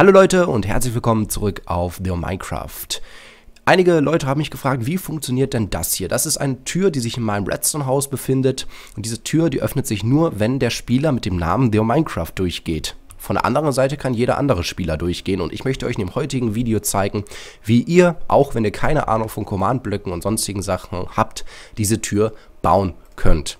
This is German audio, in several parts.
Hallo Leute und herzlich willkommen zurück auf The Minecraft. Einige Leute haben mich gefragt, wie funktioniert denn das hier? Das ist eine Tür, die sich in meinem Redstone-Haus befindet und diese Tür, die öffnet sich nur, wenn der Spieler mit dem Namen The Minecraft durchgeht. Von der anderen Seite kann jeder andere Spieler durchgehen und ich möchte euch in dem heutigen Video zeigen, wie ihr, auch wenn ihr keine Ahnung von Command-Blöcken und sonstigen Sachen habt, diese Tür bauen könnt.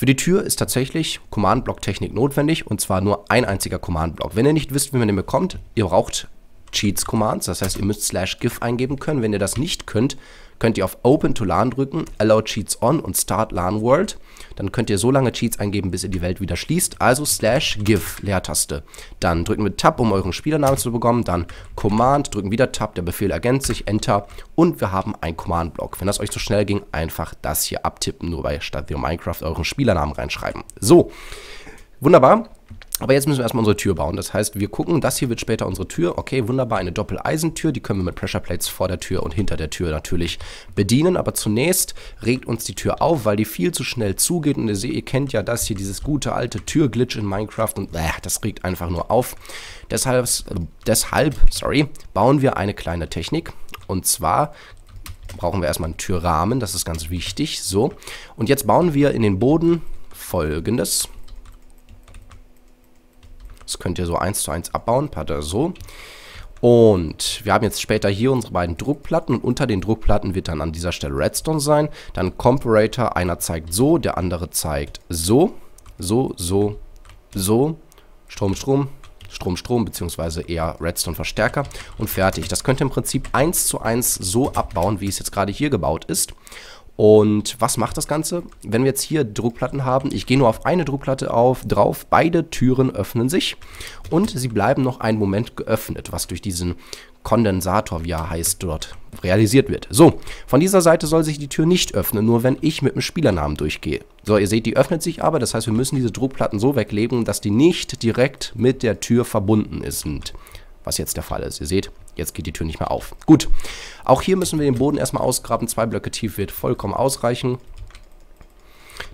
Für die Tür ist tatsächlich Command-Block-Technik notwendig und zwar nur ein einziger Command-Block. Wenn ihr nicht wisst, wie man den bekommt, ihr braucht Cheats-Commands. Das heißt, ihr müsst slash gif eingeben können. Wenn ihr das nicht könnt, könnt ihr auf Open to LAN drücken, Allow Cheats On und Start LAN World. Dann könnt ihr so lange Cheats eingeben, bis ihr die Welt wieder schließt. Also slash gif, Leertaste. Dann drücken wir Tab, um euren Spielernamen zu bekommen. Dann Command, drücken wieder Tab, der Befehl ergänzt sich, Enter. Und wir haben einen Command-Block. Wenn das euch zu schnell ging, einfach das hier abtippen, nur bei statt Minecraft euren Spielernamen reinschreiben. So, wunderbar. Aber jetzt müssen wir erstmal unsere Tür bauen. Das heißt, wir gucken, das hier wird später unsere Tür. Okay, wunderbar, eine Doppeleisentür. Die können wir mit Pressure Plates vor der Tür und hinter der Tür natürlich bedienen. Aber zunächst regt uns die Tür auf, weil die viel zu schnell zugeht. Und ihr, seht, ihr kennt ja das hier, dieses gute alte Türglitch in Minecraft. Und äh, das regt einfach nur auf. Deshalb, deshalb, sorry, bauen wir eine kleine Technik. Und zwar brauchen wir erstmal einen Türrahmen. Das ist ganz wichtig. So, und jetzt bauen wir in den Boden folgendes. Das könnt ihr so eins zu eins abbauen, Pater so. Und wir haben jetzt später hier unsere beiden Druckplatten und unter den Druckplatten wird dann an dieser Stelle Redstone sein. Dann Comparator, einer zeigt so, der andere zeigt so, so, so, so, Strom, Strom, Strom, Strom, beziehungsweise eher Redstone-Verstärker und fertig. Das könnt ihr im Prinzip eins zu eins so abbauen, wie es jetzt gerade hier gebaut ist. Und was macht das Ganze? Wenn wir jetzt hier Druckplatten haben, ich gehe nur auf eine Druckplatte auf, drauf, beide Türen öffnen sich und sie bleiben noch einen Moment geöffnet, was durch diesen Kondensator, wie er heißt, dort realisiert wird. So, von dieser Seite soll sich die Tür nicht öffnen, nur wenn ich mit dem Spielernamen durchgehe. So, ihr seht, die öffnet sich aber, das heißt, wir müssen diese Druckplatten so weglegen, dass die nicht direkt mit der Tür verbunden sind was jetzt der Fall ist. Ihr seht, jetzt geht die Tür nicht mehr auf. Gut, auch hier müssen wir den Boden erstmal ausgraben. Zwei Blöcke tief wird vollkommen ausreichen.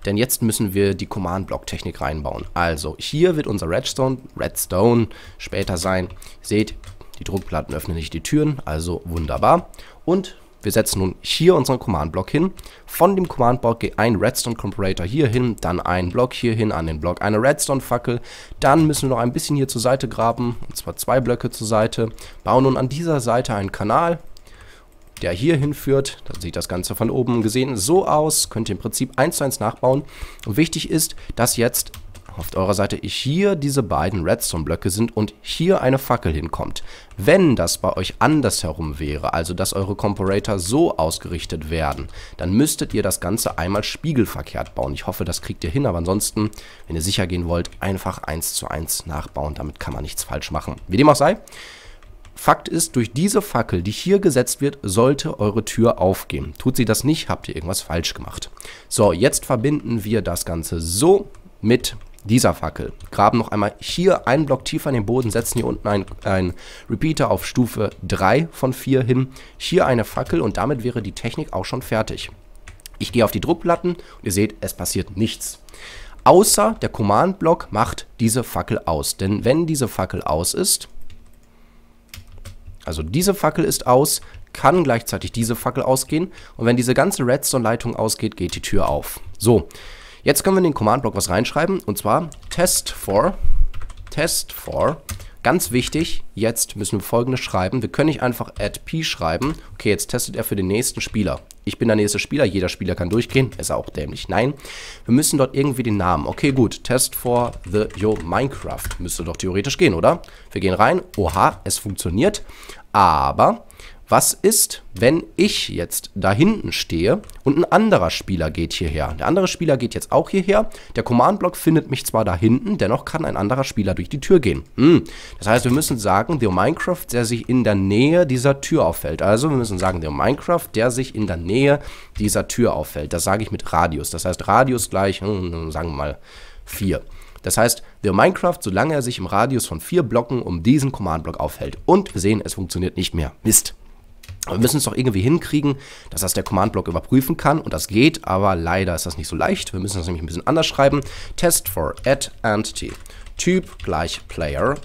Denn jetzt müssen wir die Command-Block-Technik reinbauen. Also, hier wird unser Redstone, Redstone später sein. Seht, die Druckplatten öffnen nicht die Türen, also wunderbar. Und wir setzen nun hier unseren Command-Block hin. Von dem Command-Block geht ein Redstone-Comparator hier hin, dann ein Block hier hin, an den Block eine Redstone-Fackel. Dann müssen wir noch ein bisschen hier zur Seite graben, und zwar zwei Blöcke zur Seite. Bauen nun an dieser Seite einen Kanal, der hier hinführt. Dann sieht das Ganze von oben gesehen so aus. Könnt ihr im Prinzip eins zu eins nachbauen. Und wichtig ist, dass jetzt auf eurer Seite hier diese beiden Redstone-Blöcke sind und hier eine Fackel hinkommt. Wenn das bei euch andersherum wäre, also dass eure Comparator so ausgerichtet werden, dann müsstet ihr das Ganze einmal spiegelverkehrt bauen. Ich hoffe, das kriegt ihr hin, aber ansonsten, wenn ihr sicher gehen wollt, einfach eins zu eins nachbauen. Damit kann man nichts falsch machen. Wie dem auch sei, Fakt ist, durch diese Fackel, die hier gesetzt wird, sollte eure Tür aufgehen. Tut sie das nicht, habt ihr irgendwas falsch gemacht. So, jetzt verbinden wir das Ganze so mit dieser Fackel. Graben noch einmal hier einen Block tiefer in den Boden, setzen hier unten einen Repeater auf Stufe 3 von 4 hin, hier eine Fackel und damit wäre die Technik auch schon fertig. Ich gehe auf die Druckplatten und ihr seht, es passiert nichts. Außer der Command-Block macht diese Fackel aus. Denn wenn diese Fackel aus ist, also diese Fackel ist aus, kann gleichzeitig diese Fackel ausgehen. Und wenn diese ganze Redstone-Leitung ausgeht, geht die Tür auf. So, Jetzt können wir in den Command-Block was reinschreiben und zwar test for, test for, ganz wichtig, jetzt müssen wir folgendes schreiben. Wir können nicht einfach add p schreiben. Okay, jetzt testet er für den nächsten Spieler. Ich bin der nächste Spieler, jeder Spieler kann durchgehen. Ist auch dämlich. Nein, wir müssen dort irgendwie den Namen. Okay, gut, test for the yo Minecraft. Müsste doch theoretisch gehen, oder? Wir gehen rein. Oha, es funktioniert. Aber was ist, wenn ich jetzt da hinten stehe und ein anderer Spieler geht hierher? Der andere Spieler geht jetzt auch hierher. Der Command-Block findet mich zwar da hinten, dennoch kann ein anderer Spieler durch die Tür gehen. Hm. Das heißt, wir müssen sagen, der Minecraft, der sich in der Nähe dieser Tür auffällt. Also wir müssen sagen, der Minecraft, der sich in der Nähe dieser Tür auffällt. Das sage ich mit Radius. Das heißt, Radius gleich, hm, hm sagen wir mal, 4. Das heißt, der Minecraft, solange er sich im Radius von vier Blocken um diesen Command-Block aufhält. Und wir sehen, es funktioniert nicht mehr. Mist wir müssen es doch irgendwie hinkriegen, dass das der Command-Block überprüfen kann und das geht, aber leider ist das nicht so leicht. Wir müssen das nämlich ein bisschen anders schreiben. Test for add entity. Typ gleich Player,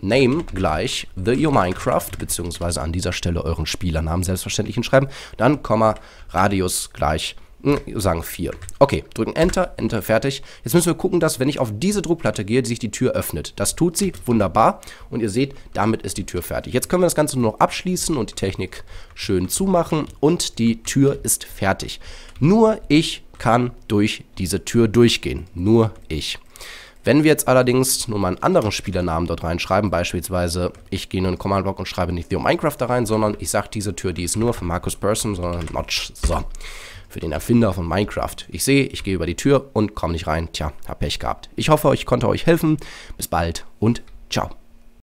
Name gleich the your Minecraft, beziehungsweise an dieser Stelle euren Spielernamen selbstverständlich hinschreiben. Dann Komma Radius gleich hm, sagen 4. Okay, drücken Enter, Enter, fertig. Jetzt müssen wir gucken, dass, wenn ich auf diese Druckplatte gehe, sich die Tür öffnet. Das tut sie, wunderbar. Und ihr seht, damit ist die Tür fertig. Jetzt können wir das Ganze nur noch abschließen und die Technik schön zumachen. Und die Tür ist fertig. Nur ich kann durch diese Tür durchgehen. Nur ich. Wenn wir jetzt allerdings nur mal einen anderen Spielernamen dort reinschreiben, beispielsweise ich gehe in den Command-Block und schreibe nicht Theo Minecraft da rein, sondern ich sage, diese Tür, die ist nur für Markus Person, sondern Notch. So für den Erfinder von Minecraft. Ich sehe, ich gehe über die Tür und komme nicht rein. Tja, hab Pech gehabt. Ich hoffe, ich konnte euch helfen. Bis bald und ciao.